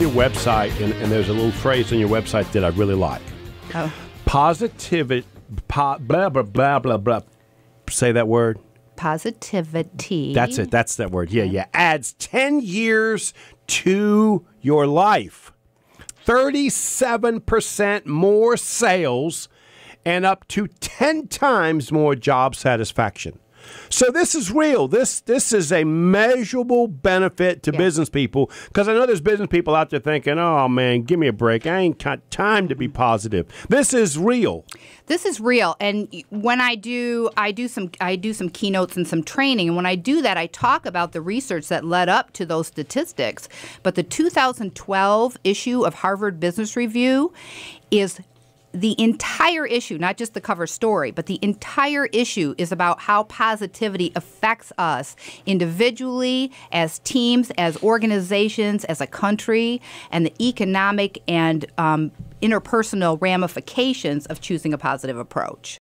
your website, and, and, there's a little phrase on your website that I really like. Oh. Positivity, po- blah, blah, blah, blah, blah. Say that word. Positivity. That's it. That's that word. Yeah, yeah. Adds 10 years to your life. 37% more sales and up to 10 times more job satisfaction. So this is real. This this is a measurable benefit to yeah. business people because I know there's business people out there thinking, "Oh man, give me a break. I ain't got time to be mm-hmm. positive." This is real. This is real. And when I do I do some I do some keynotes and some training and when I do that I talk about the research that led up to those statistics. But the 2012 issue of Harvard Business Review is the entire issue, not just the cover story, but the entire issue is about how positivity affects us individually, as teams, as organizations, as a country, and the economic and um, interpersonal ramifications of choosing a positive approach.